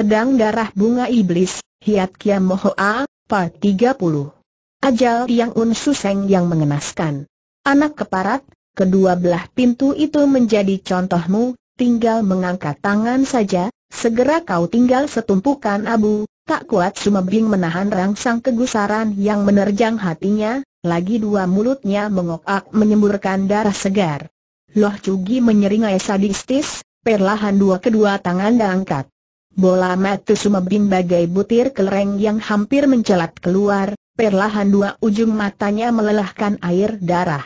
Pedang Darah Bunga Iblis, Hiat Kiam Mohoa, Part 30. Ajal yang Unsuseng yang mengenaskan. Anak keparat, kedua belah pintu itu menjadi contohmu, tinggal mengangkat tangan saja, segera kau tinggal setumpukan abu, tak kuat Sumebing menahan rangsang kegusaran yang menerjang hatinya, lagi dua mulutnya mengokak menyemburkan darah segar. Loh Cugi menyeringai sadistis, perlahan dua kedua tangan diangkat. Bola mata Matsusu bagai butir kelereng yang hampir mencelat keluar, perlahan dua ujung matanya melelahkan air darah.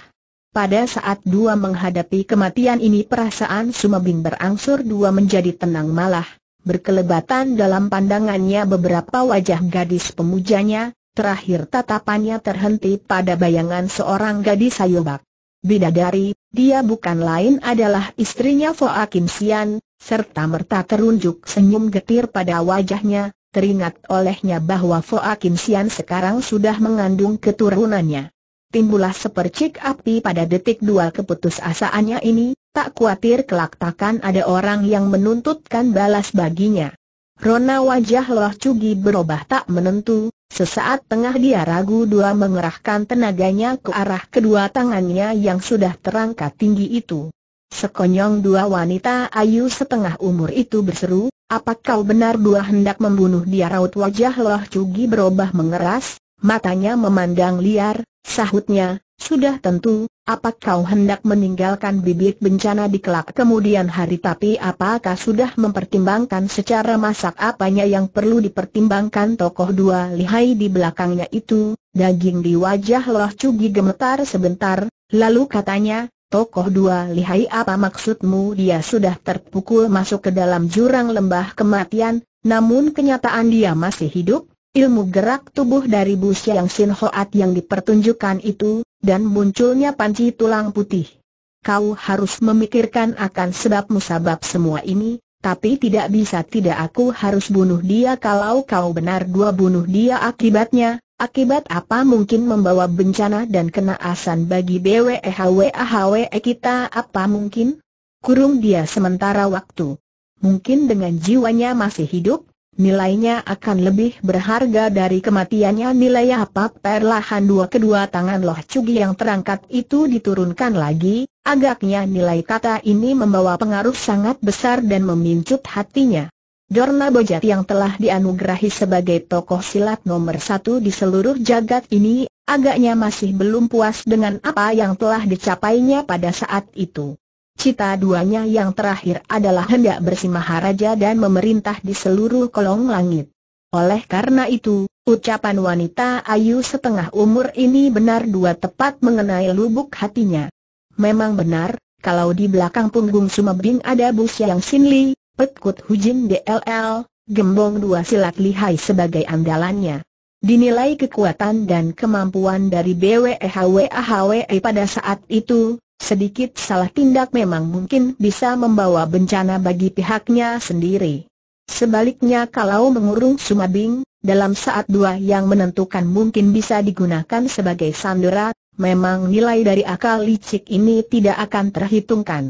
Pada saat dua menghadapi kematian ini perasaan Sumebing berangsur dua menjadi tenang malah, berkelebatan dalam pandangannya beberapa wajah gadis pemujanya, terakhir tatapannya terhenti pada bayangan seorang gadis sayubak. Bidadari, dia bukan lain adalah istrinya Foa Kim Sian, serta merta terunjuk senyum getir pada wajahnya, teringat olehnya bahwa Foa Kim Sian sekarang sudah mengandung keturunannya. Timbullah sepercik api pada detik dua keputusasaannya ini, tak kuatir kelak takkan ada orang yang menuntutkan balas baginya. Rona wajah Loh Cugi berubah tak menentu, sesaat tengah dia ragu dua mengerahkan tenaganya ke arah kedua tangannya yang sudah terangkat tinggi itu. Sekonyong dua wanita ayu setengah umur itu berseru, "Apakah kau benar dua hendak membunuh dia raut wajah Loh Cugi berubah mengeras, matanya memandang liar, sahutnya, sudah tentu, apa kau hendak meninggalkan bibit bencana di kelak kemudian hari tapi apakah sudah mempertimbangkan secara masak apanya yang perlu dipertimbangkan tokoh dua lihai di belakangnya itu, daging di wajah Loh Cugi gemetar sebentar, lalu katanya, Tokoh dua lihai apa maksudmu dia sudah terpukul masuk ke dalam jurang lembah kematian, namun kenyataan dia masih hidup, ilmu gerak tubuh dari Bu Siang Sin Hoat yang dipertunjukkan itu, dan munculnya panci tulang putih. Kau harus memikirkan akan sebab musabab semua ini, tapi tidak bisa tidak aku harus bunuh dia kalau kau benar dua bunuh dia akibatnya, Akibat apa mungkin membawa bencana dan kenaasan bagi BWEHWAHWE kita apa mungkin? Kurung dia sementara waktu. Mungkin dengan jiwanya masih hidup, nilainya akan lebih berharga dari kematiannya nilai apa perlahan dua kedua tangan loh cugi yang terangkat itu diturunkan lagi, agaknya nilai kata ini membawa pengaruh sangat besar dan memincut hatinya. Dorna Bojat yang telah dianugerahi sebagai tokoh silat nomor satu di seluruh jagat ini, agaknya masih belum puas dengan apa yang telah dicapainya pada saat itu. Cita duanya yang terakhir adalah hendak bersimaharaja dan memerintah di seluruh kolong langit. Oleh karena itu, ucapan wanita ayu setengah umur ini benar dua tepat mengenai lubuk hatinya. Memang benar, kalau di belakang punggung Sumabing ada Bus Yang Sinli, Petkut Hujin DLL, gembong dua silat lihai sebagai andalannya. Dinilai kekuatan dan kemampuan dari BWEHWAHWE pada saat itu, sedikit salah tindak memang mungkin bisa membawa bencana bagi pihaknya sendiri. Sebaliknya kalau mengurung Sumabing, dalam saat dua yang menentukan mungkin bisa digunakan sebagai sandera, memang nilai dari akal licik ini tidak akan terhitungkan.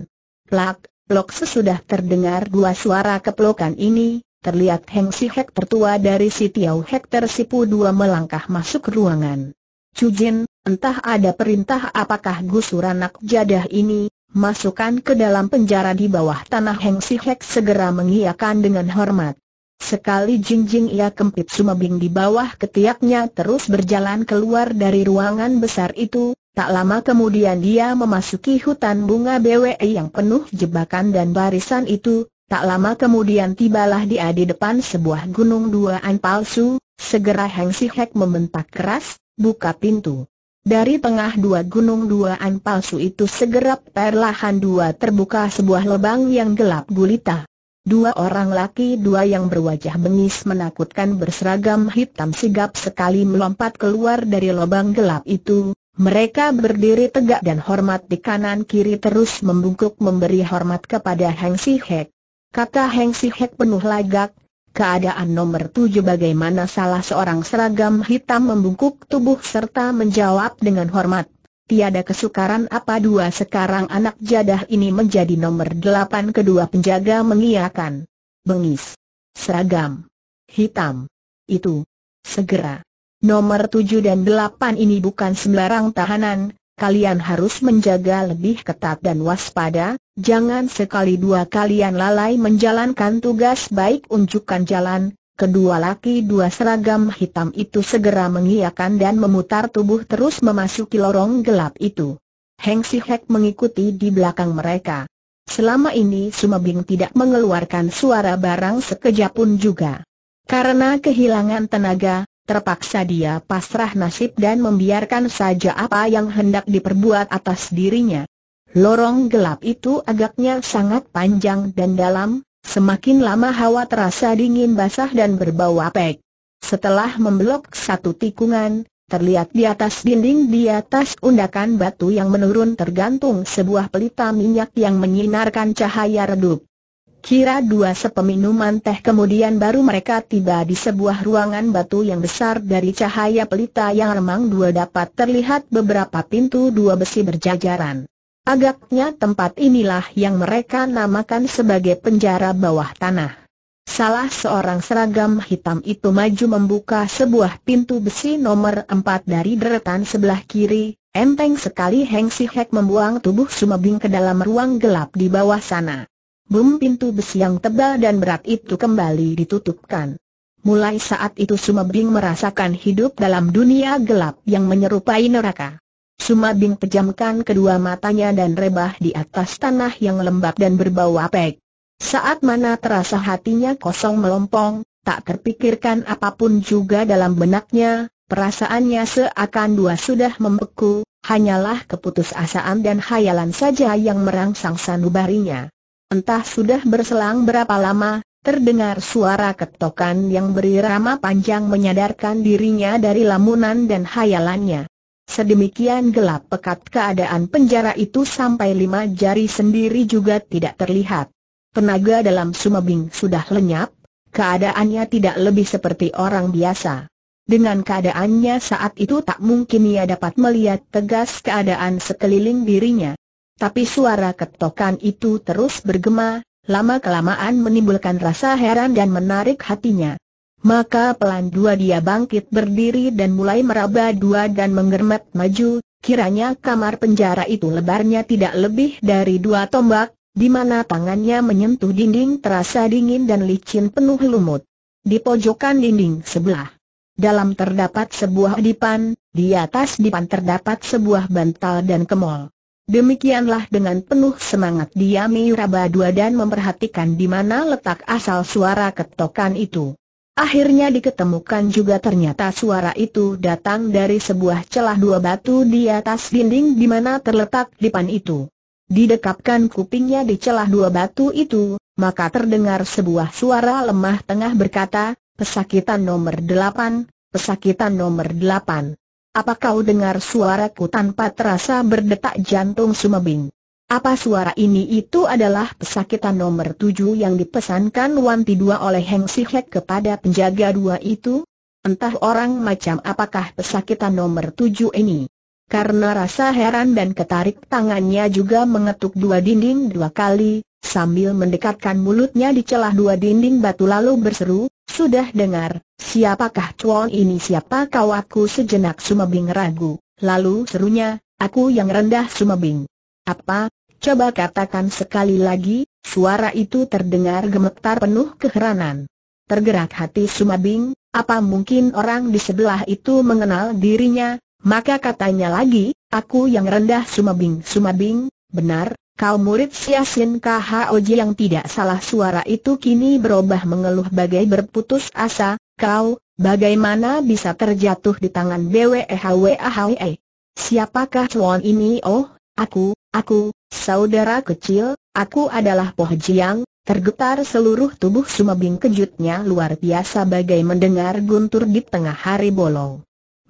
Plak, Blok sesudah terdengar dua suara keplokan ini, terlihat Heng Si Hek tertua dari si Tiau Hek tersipu dua melangkah masuk ruangan. Jin, entah ada perintah apakah Gusur anak jadah ini, masukkan ke dalam penjara di bawah tanah Heng Si Hek segera mengiakan dengan hormat. Sekali jingjing ia kempit sumabing di bawah ketiaknya terus berjalan keluar dari ruangan besar itu, Tak lama kemudian dia memasuki hutan bunga BWE yang penuh jebakan dan barisan itu, tak lama kemudian tibalah dia di depan sebuah gunung duaan palsu, segera Heng Si Hek membentak keras, buka pintu. Dari tengah dua gunung duaan palsu itu segera perlahan dua terbuka sebuah lubang yang gelap gulita. Dua orang laki dua yang berwajah bengis menakutkan berseragam hitam sigap sekali melompat keluar dari lubang gelap itu, mereka berdiri tegak dan hormat di kanan kiri terus membungkuk memberi hormat kepada Heng Si Hek. Kata Heng Si Hek penuh lagak, keadaan nomor tujuh bagaimana salah seorang seragam hitam membungkuk tubuh serta menjawab dengan hormat. Tiada kesukaran apa dua sekarang anak jadah ini menjadi nomor delapan kedua penjaga mengiakan. Bengis. Seragam. Hitam. Itu. Segera. Nomor 7 dan delapan ini bukan sembarang tahanan, kalian harus menjaga lebih ketat dan waspada, jangan sekali dua kalian lalai menjalankan tugas baik unjukkan jalan, Kedua laki dua seragam hitam itu segera mengiakan dan memutar tubuh terus memasuki lorong gelap itu. Heng Si Hek mengikuti di belakang mereka. Selama ini Sumabing tidak mengeluarkan suara barang sekejap pun juga. Karena kehilangan tenaga, terpaksa dia pasrah nasib dan membiarkan saja apa yang hendak diperbuat atas dirinya. Lorong gelap itu agaknya sangat panjang dan dalam, semakin lama hawa terasa dingin basah dan berbau apek. Setelah membelok satu tikungan, terlihat di atas dinding di atas undakan batu yang menurun tergantung sebuah pelita minyak yang menyinarkan cahaya redup. Kira dua sepeminuman teh kemudian baru mereka tiba di sebuah ruangan batu yang besar dari cahaya pelita yang remang dua dapat terlihat beberapa pintu dua besi berjajaran. Agaknya tempat inilah yang mereka namakan sebagai penjara bawah tanah. Salah seorang seragam hitam itu maju membuka sebuah pintu besi nomor empat dari deretan sebelah kiri, enteng sekali Heng Si Hek membuang tubuh Sumabing ke dalam ruang gelap di bawah sana bum pintu besi yang tebal dan berat itu kembali ditutupkan. Mulai saat itu Sumabing merasakan hidup dalam dunia gelap yang menyerupai neraka. Sumabing pejamkan kedua matanya dan rebah di atas tanah yang lembab dan berbau apek. Saat mana terasa hatinya kosong melompong, tak terpikirkan apapun juga dalam benaknya, perasaannya seakan dua sudah membeku, hanyalah keputusasaan dan hayalan saja yang merangsang sanubarinya. Entah sudah berselang berapa lama, terdengar suara ketokan yang berirama panjang menyadarkan dirinya dari lamunan dan hayalannya. Sedemikian gelap pekat keadaan penjara itu sampai lima jari sendiri juga tidak terlihat. Tenaga dalam sumabing sudah lenyap, keadaannya tidak lebih seperti orang biasa. Dengan keadaannya saat itu tak mungkin ia dapat melihat tegas keadaan sekeliling dirinya. Tapi suara ketokan itu terus bergema, lama-kelamaan menimbulkan rasa heran dan menarik hatinya. Maka pelan dua dia bangkit berdiri dan mulai meraba dua dan menggermet maju, kiranya kamar penjara itu lebarnya tidak lebih dari dua tombak, di mana tangannya menyentuh dinding terasa dingin dan licin penuh lumut. Di pojokan dinding sebelah. Dalam terdapat sebuah dipan, di atas dipan terdapat sebuah bantal dan kemol. Demikianlah dengan penuh semangat dia meraba dua dan memperhatikan di mana letak asal suara ketokan itu. Akhirnya diketemukan juga ternyata suara itu datang dari sebuah celah dua batu di atas dinding di mana terletak dipan itu. Didekapkan kupingnya di celah dua batu itu, maka terdengar sebuah suara lemah tengah berkata, pesakitan nomor delapan, pesakitan nomor delapan. Apa kau dengar suaraku tanpa terasa berdetak jantung Sumebing? Apa suara ini itu adalah pesakitan nomor tujuh yang dipesankan Wanti Dua oleh Heng Si kepada penjaga dua itu? Entah orang macam apakah pesakitan nomor tujuh ini? Karena rasa heran dan ketarik tangannya juga mengetuk dua dinding dua kali, sambil mendekatkan mulutnya di celah dua dinding batu lalu berseru, sudah dengar, siapakah cuan ini siapa kau aku sejenak Sumabing ragu, lalu serunya, aku yang rendah Sumabing. Apa? Coba katakan sekali lagi, suara itu terdengar gemetar penuh keheranan. Tergerak hati Sumabing, apa mungkin orang di sebelah itu mengenal dirinya, maka katanya lagi, aku yang rendah Sumabing Sumabing, benar, Kau murid Siasin oji yang tidak salah suara itu kini berubah mengeluh bagai berputus asa, kau, bagaimana bisa terjatuh di tangan BWEHWAHWE? Siapakah Chuan ini? Oh, aku, aku, saudara kecil, aku adalah Poh Jiang, tergetar seluruh tubuh Sumabing kejutnya luar biasa bagai mendengar guntur di tengah hari bolong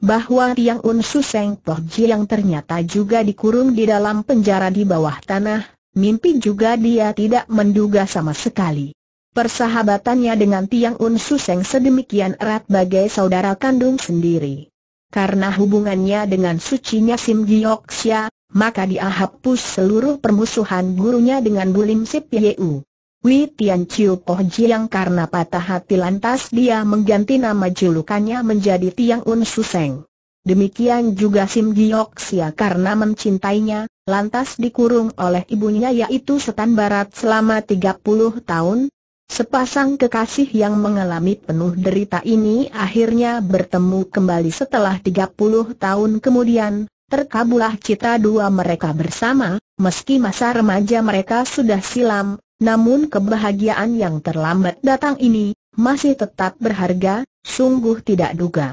bahwa Tiang Un Suseng Toh Ji yang ternyata juga dikurung di dalam penjara di bawah tanah, mimpi juga dia tidak menduga sama sekali. Persahabatannya dengan Tiang Un Suseng sedemikian erat bagai saudara kandung sendiri. Karena hubungannya dengan sucinya Sim Giok Sia, maka dia hapus seluruh permusuhan gurunya dengan Bulim Sip Yeu. Wei Tian Chiu Poh Jiang karena patah hati lantas dia mengganti nama julukannya menjadi Tiang Un Suseng. Demikian juga Sim Giok Sia karena mencintainya, lantas dikurung oleh ibunya yaitu Setan Barat selama 30 tahun. Sepasang kekasih yang mengalami penuh derita ini akhirnya bertemu kembali setelah 30 tahun kemudian, terkabulah cita dua mereka bersama, meski masa remaja mereka sudah silam, namun kebahagiaan yang terlambat datang ini, masih tetap berharga, sungguh tidak duga.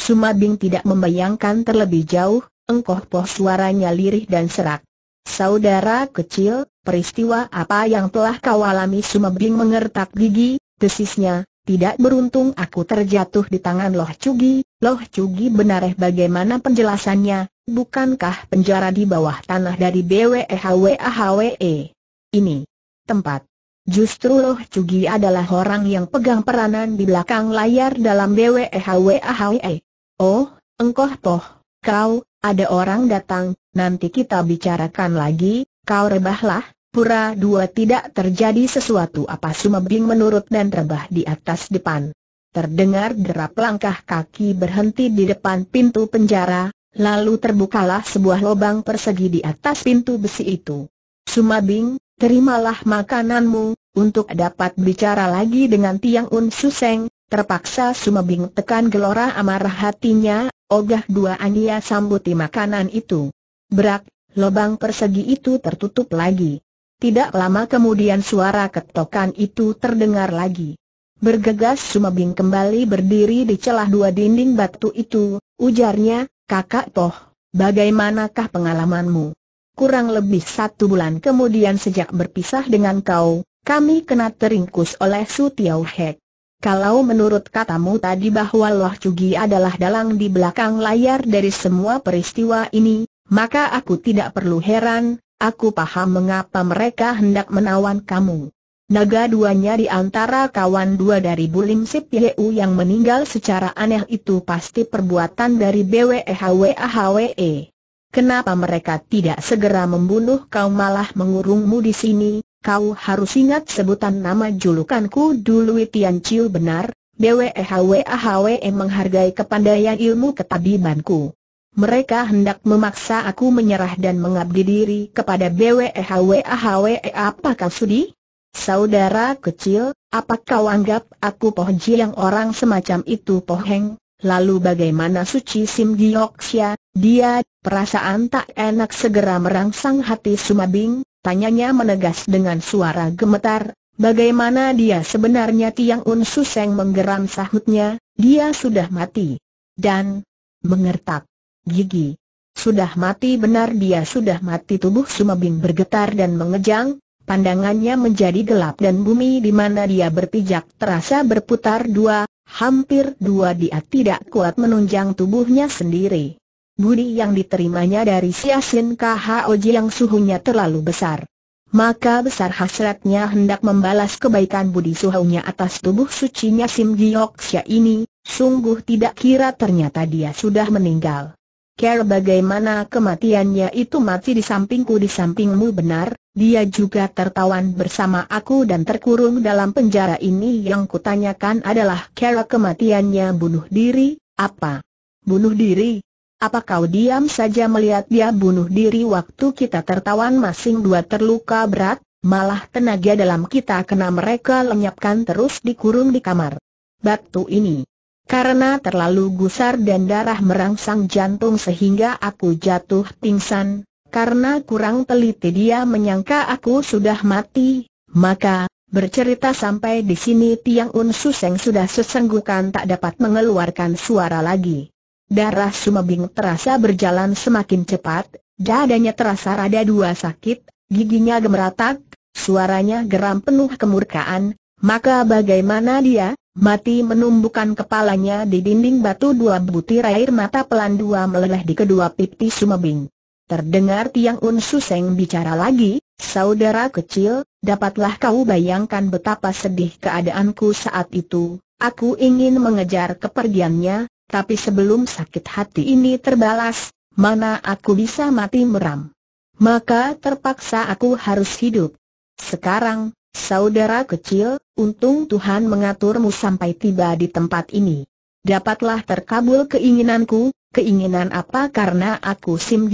Sumabing tidak membayangkan terlebih jauh, engkoh poh suaranya lirih dan serak. Saudara kecil, peristiwa apa yang telah kau alami Sumabing mengertak gigi, desisnya, tidak beruntung aku terjatuh di tangan Loh Cugi, Loh Cugi benareh bagaimana penjelasannya, bukankah penjara di bawah tanah dari BWEHWAHWE? E? Ini, tempat. Justru Loh Cugi adalah orang yang pegang peranan di belakang layar dalam BWEHWAHWE. Oh, engkoh toh, kau, ada orang datang, nanti kita bicarakan lagi, kau rebahlah, pura dua tidak terjadi sesuatu apa sumebing menurut dan rebah di atas depan. Terdengar derap langkah kaki berhenti di depan pintu penjara, lalu terbukalah sebuah lubang persegi di atas pintu besi itu. Sumabing, terimalah makananmu, untuk dapat bicara lagi dengan Tiang Un Suseng, terpaksa Sumabing tekan gelora amarah hatinya, ogah dua ania sambuti makanan itu. Berak, lubang persegi itu tertutup lagi. Tidak lama kemudian suara ketokan itu terdengar lagi. Bergegas Sumabing kembali berdiri di celah dua dinding batu itu, ujarnya, kakak Toh, bagaimanakah pengalamanmu? Kurang lebih satu bulan kemudian sejak berpisah dengan kau, kami kena teringkus oleh Su Tiau Hek. Kalau menurut katamu tadi bahwa Loh Cugi adalah dalang di belakang layar dari semua peristiwa ini, maka aku tidak perlu heran, aku paham mengapa mereka hendak menawan kamu. Naga duanya di antara kawan dua dari Bulim Sip Yeu yang meninggal secara aneh itu pasti perbuatan dari BWEHWAHWE. Kenapa mereka tidak segera membunuh kau malah mengurungmu di sini? Kau harus ingat sebutan nama julukanku dulu Tian Chiu benar, BWEHWAHWE menghargai kepandaian ilmu ketabibanku. Mereka hendak memaksa aku menyerah dan mengabdi diri kepada BWEHWAHWE apa kau sudi? Saudara kecil, apa kau anggap aku pohji yang orang semacam itu poheng? Lalu bagaimana suci Sim Dia, perasaan tak enak segera merangsang hati Sumabing, tanyanya menegas dengan suara gemetar, bagaimana dia sebenarnya Tiang Unsus Seng menggeram sahutnya, dia sudah mati. Dan, mengertak, gigi. Sudah mati benar dia sudah mati tubuh Sumabing bergetar dan mengejang, pandangannya menjadi gelap dan bumi di mana dia berpijak terasa berputar dua, Hampir dua dia tidak kuat menunjang tubuhnya sendiri. Budi yang diterimanya dari Siasin KHOJ yang suhunya terlalu besar. Maka besar hasratnya hendak membalas kebaikan budi suhunya atas tubuh sucinya Sim Giyoksya ini, sungguh tidak kira ternyata dia sudah meninggal care bagaimana kematiannya itu mati di sampingku di sampingmu benar, dia juga tertawan bersama aku dan terkurung dalam penjara ini yang kutanyakan adalah care kematiannya bunuh diri, apa? Bunuh diri? Apa kau diam saja melihat dia bunuh diri waktu kita tertawan masing dua terluka berat, malah tenaga dalam kita kena mereka lenyapkan terus dikurung di kamar. Batu ini karena terlalu gusar dan darah merangsang jantung sehingga aku jatuh pingsan, karena kurang teliti dia menyangka aku sudah mati, maka, bercerita sampai di sini Tiang Un Suseng sudah sesenggukan tak dapat mengeluarkan suara lagi. Darah Sumabing terasa berjalan semakin cepat, dadanya terasa rada dua sakit, giginya gemeratak, suaranya geram penuh kemurkaan, maka bagaimana dia, Mati menumbukan kepalanya di dinding batu dua butir air mata pelan dua meleleh di kedua pipi Sumebing. Terdengar Tiang Un Suseng bicara lagi, saudara kecil, dapatlah kau bayangkan betapa sedih keadaanku saat itu, aku ingin mengejar kepergiannya, tapi sebelum sakit hati ini terbalas, mana aku bisa mati meram. Maka terpaksa aku harus hidup. Sekarang, Saudara kecil, untung Tuhan mengaturmu sampai tiba di tempat ini. Dapatlah terkabul keinginanku, keinginan apa karena aku Sim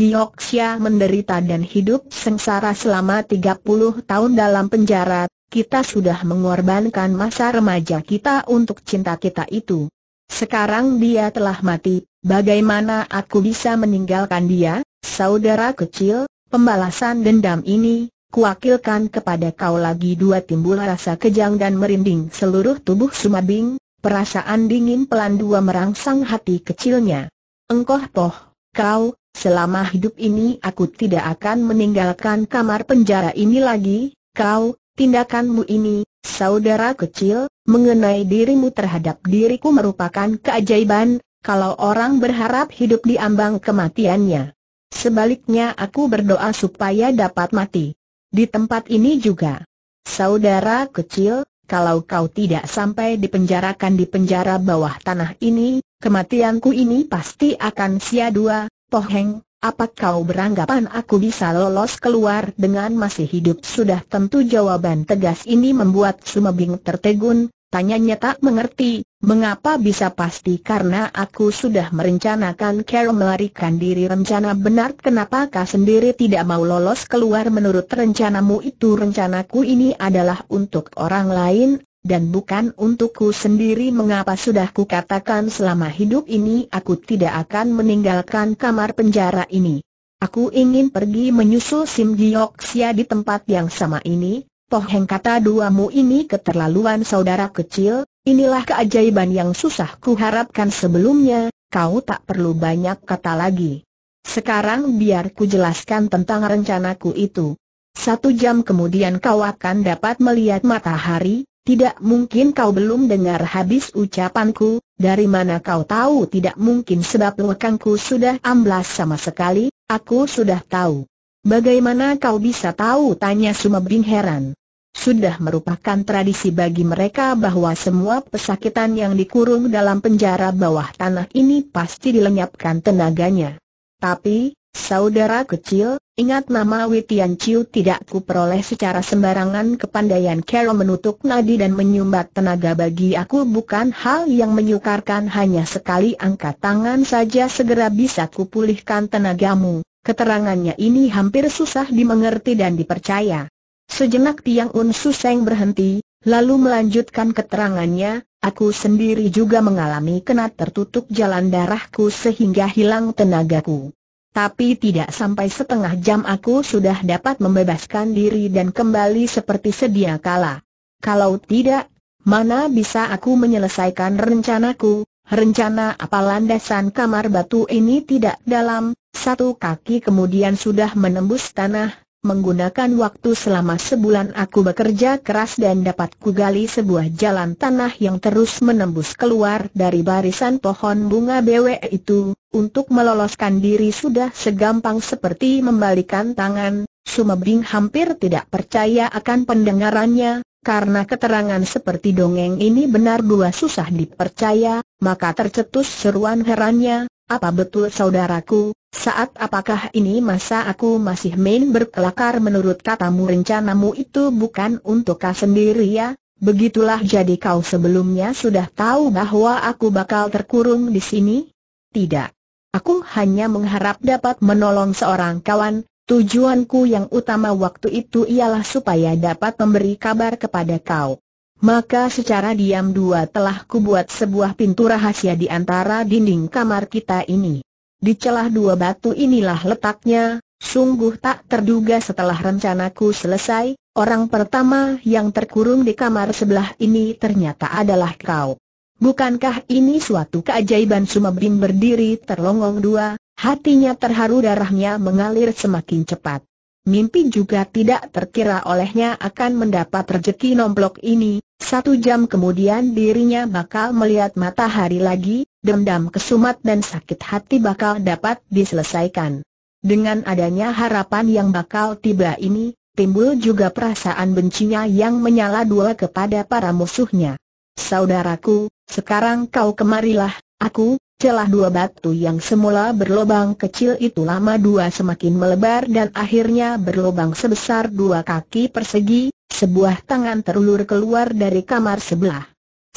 menderita dan hidup sengsara selama 30 tahun dalam penjara, kita sudah mengorbankan masa remaja kita untuk cinta kita itu. Sekarang dia telah mati, bagaimana aku bisa meninggalkan dia, saudara kecil, pembalasan dendam ini, kuakilkan kepada kau lagi dua timbul rasa kejang dan merinding seluruh tubuh Sumabing, perasaan dingin pelan dua merangsang hati kecilnya. Engkoh toh, kau, selama hidup ini aku tidak akan meninggalkan kamar penjara ini lagi, kau, tindakanmu ini, saudara kecil, mengenai dirimu terhadap diriku merupakan keajaiban, kalau orang berharap hidup diambang kematiannya. Sebaliknya aku berdoa supaya dapat mati. Di tempat ini juga. Saudara kecil, kalau kau tidak sampai dipenjarakan di penjara bawah tanah ini, kematianku ini pasti akan sia dua, Poheng, apa kau beranggapan aku bisa lolos keluar dengan masih hidup? Sudah tentu jawaban tegas ini membuat Sumebing tertegun, Tanya tak mengerti, mengapa bisa pasti karena aku sudah merencanakan Carol melarikan diri rencana benar kenapa kau sendiri tidak mau lolos keluar menurut rencanamu itu rencanaku ini adalah untuk orang lain, dan bukan untukku sendiri mengapa sudah kukatakan selama hidup ini aku tidak akan meninggalkan kamar penjara ini. Aku ingin pergi menyusul Sim Sia di tempat yang sama ini, Toh Heng kata duamu ini keterlaluan saudara kecil, inilah keajaiban yang susah kuharapkan sebelumnya, kau tak perlu banyak kata lagi. Sekarang biar ku jelaskan tentang rencanaku itu. Satu jam kemudian kau akan dapat melihat matahari, tidak mungkin kau belum dengar habis ucapanku, dari mana kau tahu tidak mungkin sebab lekangku sudah amblas sama sekali, aku sudah tahu. Bagaimana kau bisa tahu? Tanya Sumabing heran sudah merupakan tradisi bagi mereka bahwa semua pesakitan yang dikurung dalam penjara bawah tanah ini pasti dilenyapkan tenaganya. Tapi, saudara kecil, ingat nama Witian Chiu tidak kuperoleh secara sembarangan kepandaian Carol menutup nadi dan menyumbat tenaga bagi aku bukan hal yang menyukarkan hanya sekali angkat tangan saja segera bisa kupulihkan tenagamu. Keterangannya ini hampir susah dimengerti dan dipercaya. Sejenak Tiang Un Suseng berhenti, lalu melanjutkan keterangannya, aku sendiri juga mengalami kena tertutup jalan darahku sehingga hilang tenagaku. Tapi tidak sampai setengah jam aku sudah dapat membebaskan diri dan kembali seperti sedia kala. Kalau tidak, mana bisa aku menyelesaikan rencanaku? Rencana apa landasan kamar batu ini tidak dalam, satu kaki kemudian sudah menembus tanah, Menggunakan waktu selama sebulan aku bekerja keras dan dapat kugali sebuah jalan tanah yang terus menembus keluar dari barisan pohon bunga bwe itu, untuk meloloskan diri sudah segampang seperti membalikan tangan, Sumebing hampir tidak percaya akan pendengarannya, karena keterangan seperti dongeng ini benar dua susah dipercaya, maka tercetus seruan herannya, apa betul saudaraku, saat apakah ini masa aku masih main berkelakar menurut katamu rencanamu itu bukan untuk kau sendiri ya? Begitulah jadi kau sebelumnya sudah tahu bahwa aku bakal terkurung di sini? Tidak. Aku hanya mengharap dapat menolong seorang kawan, tujuanku yang utama waktu itu ialah supaya dapat memberi kabar kepada kau maka secara diam dua telah kubuat sebuah pintu rahasia di antara dinding kamar kita ini. Di celah dua batu inilah letaknya, sungguh tak terduga setelah rencanaku selesai, orang pertama yang terkurung di kamar sebelah ini ternyata adalah kau. Bukankah ini suatu keajaiban Sumebin berdiri terlongong dua, hatinya terharu darahnya mengalir semakin cepat mimpi juga tidak terkira olehnya akan mendapat rejeki nomplok ini, satu jam kemudian dirinya bakal melihat matahari lagi, dendam kesumat dan sakit hati bakal dapat diselesaikan. Dengan adanya harapan yang bakal tiba ini, timbul juga perasaan bencinya yang menyala dua kepada para musuhnya. Saudaraku, sekarang kau kemarilah, aku, Celah dua batu yang semula berlobang kecil itu lama dua semakin melebar dan akhirnya berlobang sebesar dua kaki persegi, sebuah tangan terulur keluar dari kamar sebelah.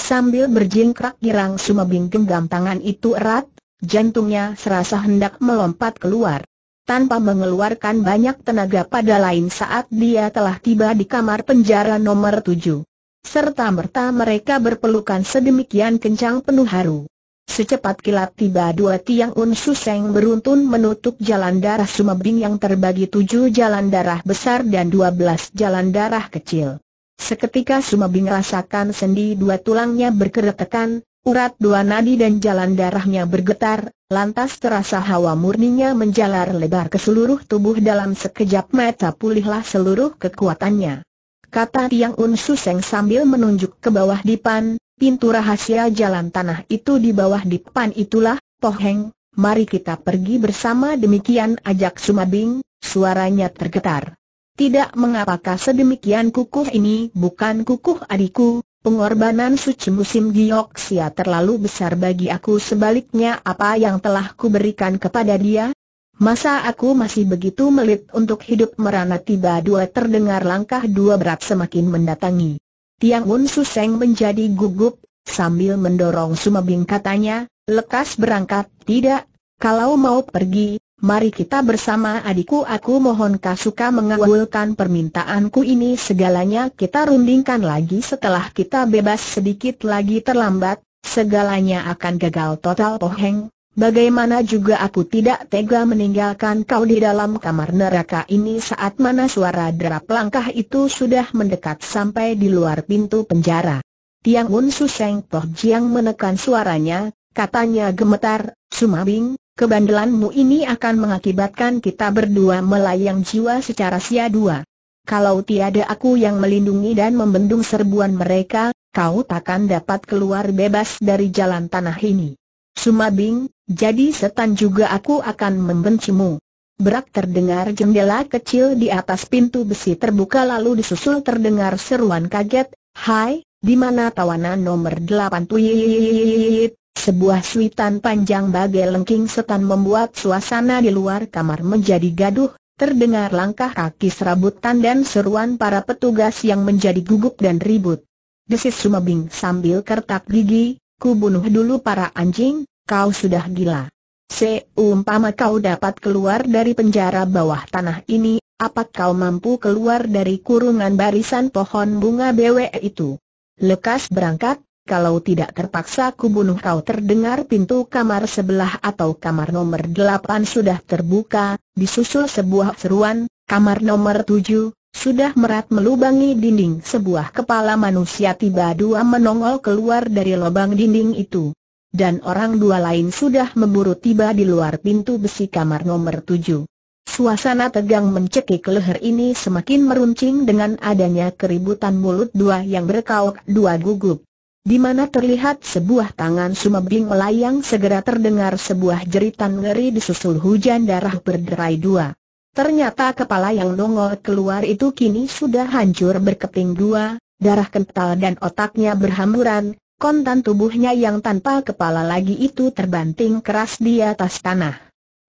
Sambil berjingkrak girang sumabing genggam tangan itu erat, jantungnya serasa hendak melompat keluar. Tanpa mengeluarkan banyak tenaga pada lain saat dia telah tiba di kamar penjara nomor tujuh. Serta merta mereka berpelukan sedemikian kencang penuh haru. Secepat kilat tiba dua tiang Unsu-seng beruntun menutup jalan darah sumabing yang terbagi tujuh jalan darah besar dan dua belas jalan darah kecil. Seketika sumabing rasakan sendi dua tulangnya berkeretakan, urat dua nadi dan jalan darahnya bergetar, lantas terasa hawa murninya menjalar lebar ke seluruh tubuh dalam sekejap mata pulihlah seluruh kekuatannya. Kata tiang Unsu-seng sambil menunjuk ke bawah dipan, pintu rahasia jalan tanah itu di bawah di depan itulah, Poheng, mari kita pergi bersama demikian ajak Sumabing, suaranya tergetar. Tidak mengapakah sedemikian kukuh ini bukan kukuh adikku, pengorbanan suci musim gioksia terlalu besar bagi aku sebaliknya apa yang telah kuberikan kepada dia? Masa aku masih begitu melit untuk hidup merana tiba dua terdengar langkah dua berat semakin mendatangi. Tiang Un Suseng menjadi gugup, sambil mendorong Sumabing katanya, lekas berangkat, tidak, kalau mau pergi, mari kita bersama adikku aku mohon suka mengawulkan permintaanku ini segalanya kita rundingkan lagi setelah kita bebas sedikit lagi terlambat, segalanya akan gagal total poheng, Bagaimana juga aku tidak tega meninggalkan kau di dalam kamar neraka ini saat mana suara derap langkah itu sudah mendekat sampai di luar pintu penjara. Tiang Un Suseng Toh Jiang menekan suaranya, katanya gemetar, Sumabing, kebandelanmu ini akan mengakibatkan kita berdua melayang jiwa secara sia-dua. Kalau tiada aku yang melindungi dan membendung serbuan mereka, kau takkan dapat keluar bebas dari jalan tanah ini. Sumabing, jadi setan juga aku akan membencimu. Berak terdengar jendela kecil di atas pintu besi terbuka lalu disusul terdengar seruan kaget, Hai, di mana tawanan nomor delapan tuit? Sebuah suitan panjang bagai lengking setan membuat suasana di luar kamar menjadi gaduh, terdengar langkah kaki serabutan dan seruan para petugas yang menjadi gugup dan ribut. Desis Sumabing sambil kertak gigi, ku bunuh dulu para anjing, kau sudah gila. Seumpama kau dapat keluar dari penjara bawah tanah ini, apa kau mampu keluar dari kurungan barisan pohon bunga BWE itu? Lekas berangkat, kalau tidak terpaksa kubunuh kau terdengar pintu kamar sebelah atau kamar nomor delapan sudah terbuka, disusul sebuah seruan, kamar nomor tujuh, sudah merat melubangi dinding sebuah kepala manusia tiba dua menongol keluar dari lubang dinding itu dan orang dua lain sudah memburu tiba di luar pintu besi kamar nomor tujuh. Suasana tegang mencekik leher ini semakin meruncing dengan adanya keributan mulut dua yang berkaok dua gugup. Di mana terlihat sebuah tangan sumebing melayang segera terdengar sebuah jeritan ngeri disusul hujan darah berderai dua. Ternyata kepala yang nongol keluar itu kini sudah hancur berkeping dua, darah kental dan otaknya berhamburan, kontan tubuhnya yang tanpa kepala lagi itu terbanting keras di atas tanah.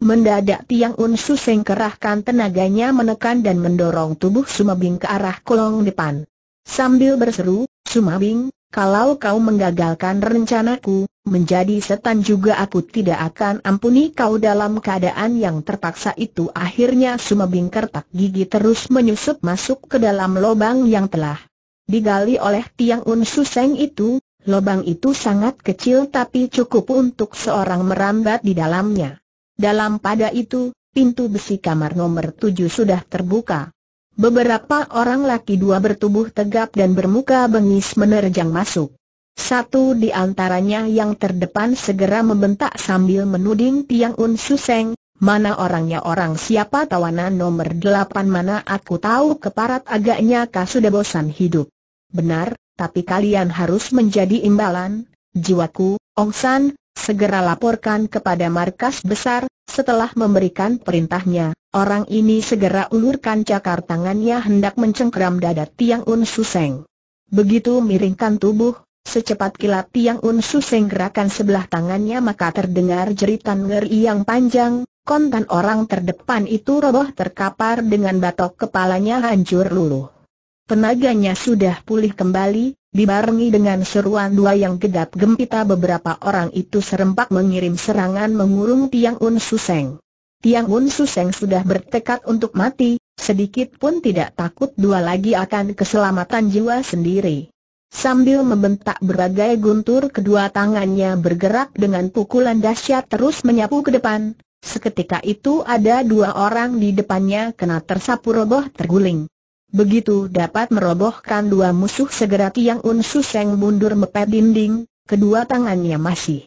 Mendadak Tiang Unsu Seng kerahkan tenaganya menekan dan mendorong tubuh Sumabing ke arah kolong depan. Sambil berseru, Sumabing, kalau kau menggagalkan rencanaku, menjadi setan juga aku tidak akan ampuni kau dalam keadaan yang terpaksa itu Akhirnya Sumabing kertak gigi terus menyusup masuk ke dalam lubang yang telah digali oleh Tiang Unsu Seng itu, Lobang itu sangat kecil tapi cukup untuk seorang merambat di dalamnya. Dalam pada itu, pintu besi kamar nomor tujuh sudah terbuka. Beberapa orang laki dua bertubuh tegap dan bermuka bengis menerjang masuk. Satu di antaranya yang terdepan segera membentak sambil menuding Tiang Un Suseng, mana orangnya orang siapa tawanan nomor delapan mana aku tahu keparat agaknya kau sudah bosan hidup. Benar, tapi kalian harus menjadi imbalan, jiwaku, Ong San, segera laporkan kepada markas besar, setelah memberikan perintahnya, orang ini segera ulurkan cakar tangannya hendak mencengkram dada Tiang Un Suseng. Begitu miringkan tubuh, secepat kilat Tiang Un Suseng gerakan sebelah tangannya maka terdengar jeritan ngeri yang panjang, kontan orang terdepan itu roboh terkapar dengan batok kepalanya hancur luluh. Tenaganya sudah pulih kembali, dibarengi dengan seruan dua yang kedap gempita beberapa orang itu serempak mengirim serangan mengurung Tiang Un Suseng. Tiang Un Suseng sudah bertekad untuk mati, sedikit pun tidak takut dua lagi akan keselamatan jiwa sendiri. Sambil membentak berbagai guntur kedua tangannya bergerak dengan pukulan dahsyat terus menyapu ke depan, Seketika itu ada dua orang di depannya kena tersapu roboh terguling. Begitu dapat merobohkan dua musuh segera Tiang Unsu Seng mundur mepet dinding, kedua tangannya masih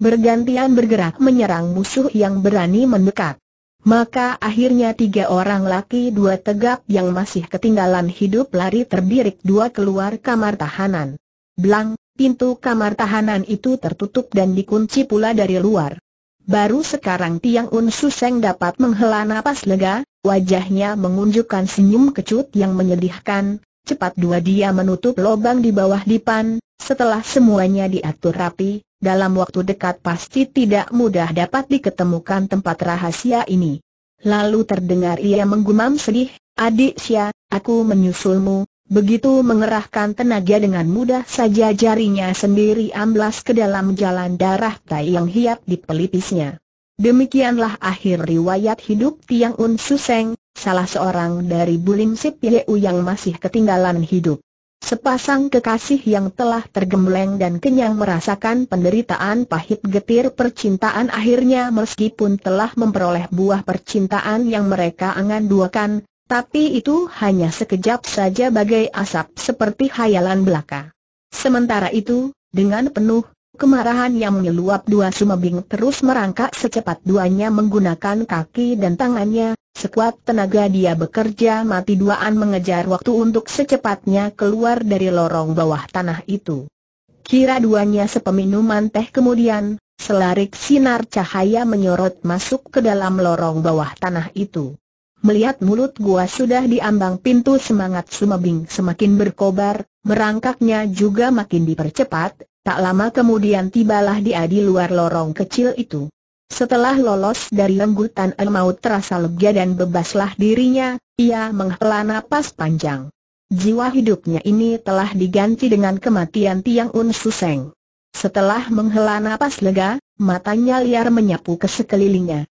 bergantian bergerak menyerang musuh yang berani mendekat. Maka akhirnya tiga orang laki dua tegap yang masih ketinggalan hidup lari terbirik dua keluar kamar tahanan. Blang, pintu kamar tahanan itu tertutup dan dikunci pula dari luar. Baru sekarang Tiang Un Suseng dapat menghela napas lega, wajahnya mengunjukkan senyum kecut yang menyedihkan, cepat dua dia menutup lubang di bawah dipan, setelah semuanya diatur rapi, dalam waktu dekat pasti tidak mudah dapat diketemukan tempat rahasia ini. Lalu terdengar ia menggumam sedih, adik Sia, aku menyusulmu, Begitu mengerahkan tenaga dengan mudah saja jarinya sendiri amblas ke dalam jalan darah tai yang hiap di pelipisnya. Demikianlah akhir riwayat hidup Tiang Un Suseng, salah seorang dari Bulim Sip Yeu yang masih ketinggalan hidup. Sepasang kekasih yang telah tergembleng dan kenyang merasakan penderitaan pahit getir percintaan akhirnya meskipun telah memperoleh buah percintaan yang mereka angan-duakan, tapi itu hanya sekejap saja bagai asap seperti hayalan belaka. Sementara itu, dengan penuh kemarahan yang menyeluap dua sumabing terus merangkak secepat duanya menggunakan kaki dan tangannya, sekuat tenaga dia bekerja mati duaan mengejar waktu untuk secepatnya keluar dari lorong bawah tanah itu. Kira duanya sepeminuman teh kemudian, selarik sinar cahaya menyorot masuk ke dalam lorong bawah tanah itu. Melihat mulut gua sudah diambang pintu semangat sumabing semakin berkobar, merangkaknya juga makin dipercepat, tak lama kemudian tibalah dia di luar lorong kecil itu. Setelah lolos dari lembutan maut terasa lega dan bebaslah dirinya, ia menghela napas panjang. Jiwa hidupnya ini telah diganti dengan kematian Tiang Un Suseng. Setelah menghela napas lega, matanya liar menyapu ke sekelilingnya.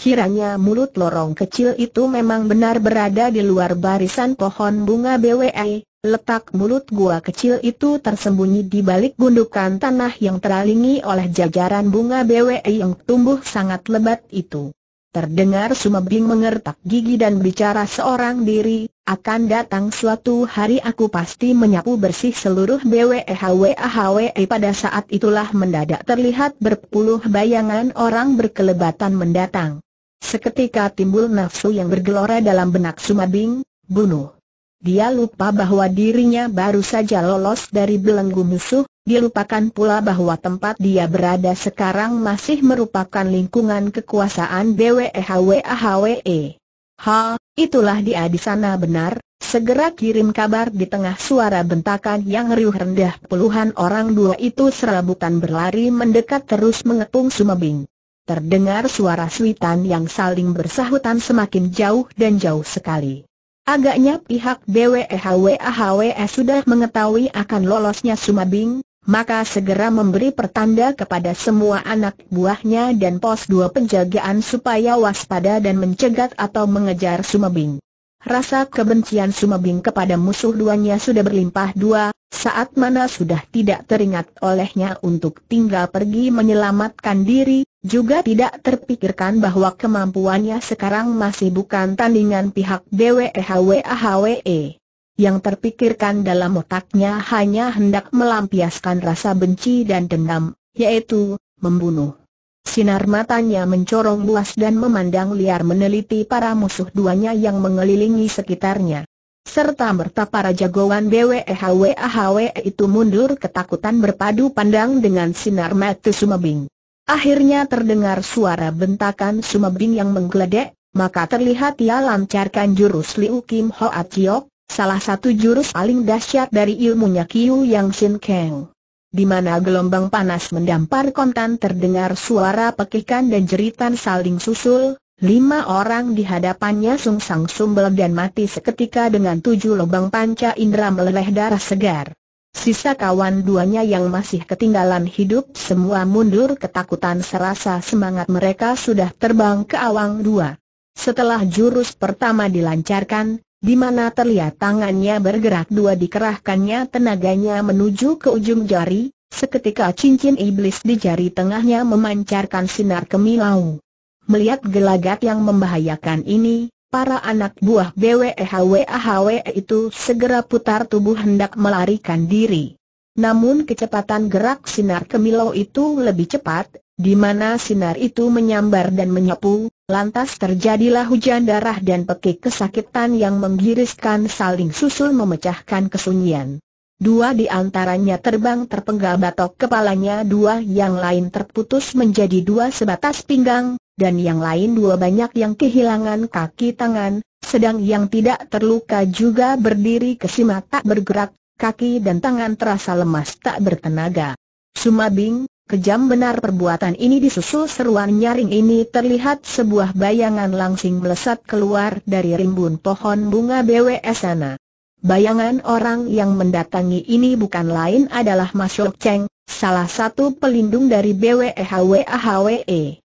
Kiranya mulut lorong kecil itu memang benar berada di luar barisan pohon bunga BWI, letak mulut gua kecil itu tersembunyi di balik gundukan tanah yang teralingi oleh jajaran bunga BWI yang tumbuh sangat lebat itu. Terdengar Sumebing mengertak gigi dan bicara seorang diri, akan datang suatu hari aku pasti menyapu bersih seluruh BWEHWAHWE pada saat itulah mendadak terlihat berpuluh bayangan orang berkelebatan mendatang. Seketika timbul nafsu yang bergelora dalam benak Sumabing, bunuh. Dia lupa bahwa dirinya baru saja lolos dari belenggu musuh, dilupakan pula bahwa tempat dia berada sekarang masih merupakan lingkungan kekuasaan BWEHWAHWE. Ha, itulah dia di sana benar, Segera kirim kabar di tengah suara bentakan yang riuh rendah puluhan orang dua itu serabutan berlari mendekat terus mengepung Sumabing terdengar suara suitan yang saling bersahutan semakin jauh dan jauh sekali. Agaknya pihak BWEHWAHWS sudah mengetahui akan lolosnya Sumabing, maka segera memberi pertanda kepada semua anak buahnya dan pos dua penjagaan supaya waspada dan mencegat atau mengejar Sumabing. Rasa kebencian Sumabing kepada musuh duanya sudah berlimpah dua, saat mana sudah tidak teringat olehnya untuk tinggal pergi menyelamatkan diri, juga tidak terpikirkan bahwa kemampuannya sekarang masih bukan tandingan pihak DWEHWAHWE. Yang terpikirkan dalam otaknya hanya hendak melampiaskan rasa benci dan dendam, yaitu, membunuh. Sinar matanya mencorong luas dan memandang liar meneliti para musuh duanya yang mengelilingi sekitarnya. Serta merta para jagoan BWEHWAHWE itu mundur ketakutan berpadu pandang dengan sinar mata sumebing. Akhirnya terdengar suara bentakan Sumebin yang menggeledek, maka terlihat ia lancarkan jurus Liu Kim Hoa Chiok, salah satu jurus paling dahsyat dari ilmunya Kiu Yang Sin Kang. Di mana gelombang panas mendampar kontan terdengar suara pekikan dan jeritan saling susul, lima orang di hadapannya sungsang sumbel dan mati seketika dengan tujuh lubang panca indera meleleh darah segar. Sisa kawan duanya yang masih ketinggalan hidup semua mundur ketakutan serasa semangat mereka sudah terbang ke awang dua. Setelah jurus pertama dilancarkan, di mana terlihat tangannya bergerak dua dikerahkannya tenaganya menuju ke ujung jari, seketika cincin iblis di jari tengahnya memancarkan sinar kemilau. Melihat gelagat yang membahayakan ini, Para anak buah BWEHWAHWE itu segera putar tubuh hendak melarikan diri. Namun kecepatan gerak sinar kemilau itu lebih cepat, di mana sinar itu menyambar dan menyapu, lantas terjadilah hujan darah dan pekik kesakitan yang menggiriskan saling susul memecahkan kesunyian. Dua di antaranya terbang terpenggal batok kepalanya dua yang lain terputus menjadi dua sebatas pinggang, dan yang lain dua banyak yang kehilangan kaki tangan, sedang yang tidak terluka juga berdiri kesimak tak bergerak, kaki dan tangan terasa lemas tak bertenaga. Sumabing, Kejam benar perbuatan ini disusul seruan nyaring ini terlihat sebuah bayangan langsing melesat keluar dari rimbun pohon bunga BWS sana. Bayangan orang yang mendatangi ini bukan lain adalah Masuk Cheng, salah satu pelindung dari BWHWAHWE.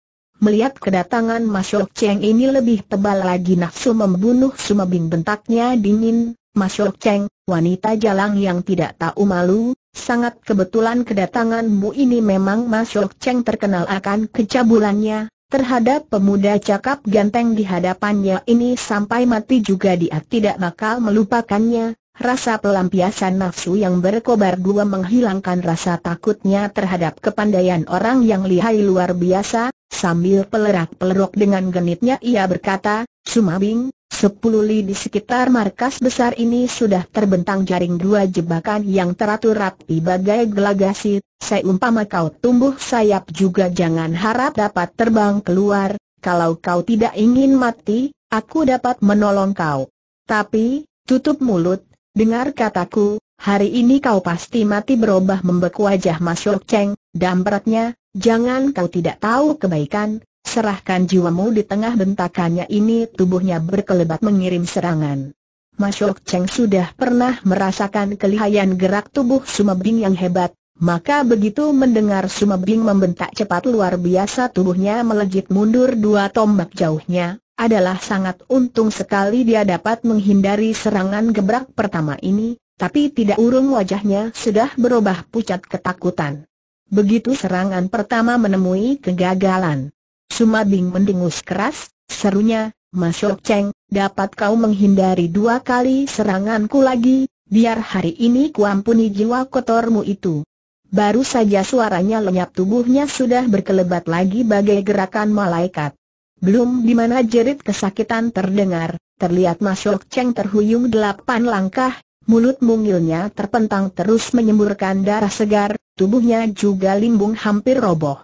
Melihat kedatangan Masyok Cheng ini lebih tebal lagi nafsu membunuh bing bentaknya dingin, Masyok Cheng, wanita jalang yang tidak tahu malu, sangat kebetulan kedatanganmu ini memang Masyok Cheng terkenal akan kecabulannya, terhadap pemuda cakap ganteng di hadapannya ini sampai mati juga dia tidak bakal melupakannya, Rasa pelampiasan nafsu yang berkobar dua menghilangkan rasa takutnya terhadap kepandaian orang yang lihai luar biasa, Sambil pelerak-pelerok dengan genitnya ia berkata, Sumabing, sepuluh li di sekitar markas besar ini sudah terbentang jaring dua jebakan yang teratur rapi bagai gelagasi, saya umpama kau tumbuh sayap juga jangan harap dapat terbang keluar, kalau kau tidak ingin mati, aku dapat menolong kau. Tapi, tutup mulut, dengar kataku, hari ini kau pasti mati berubah membeku wajah Mas Yok Cheng, dampratnya, Jangan kau tidak tahu kebaikan, serahkan jiwamu di tengah bentakannya ini tubuhnya berkelebat mengirim serangan. Masyok Cheng sudah pernah merasakan kelihayan gerak tubuh Sumabing yang hebat, maka begitu mendengar Sumabing membentak cepat luar biasa tubuhnya melejit mundur dua tombak jauhnya, adalah sangat untung sekali dia dapat menghindari serangan gebrak pertama ini, tapi tidak urung wajahnya sudah berubah pucat ketakutan. Begitu serangan pertama menemui kegagalan. Suma Bing mendengus keras, serunya, Mas Yok Cheng, dapat kau menghindari dua kali seranganku lagi, biar hari ini kuampuni jiwa kotormu itu. Baru saja suaranya lenyap tubuhnya sudah berkelebat lagi bagai gerakan malaikat. Belum di mana jerit kesakitan terdengar, terlihat Mas Yok Cheng terhuyung delapan langkah, Mulut mungilnya terpentang terus menyemburkan darah segar, tubuhnya juga limbung hampir roboh.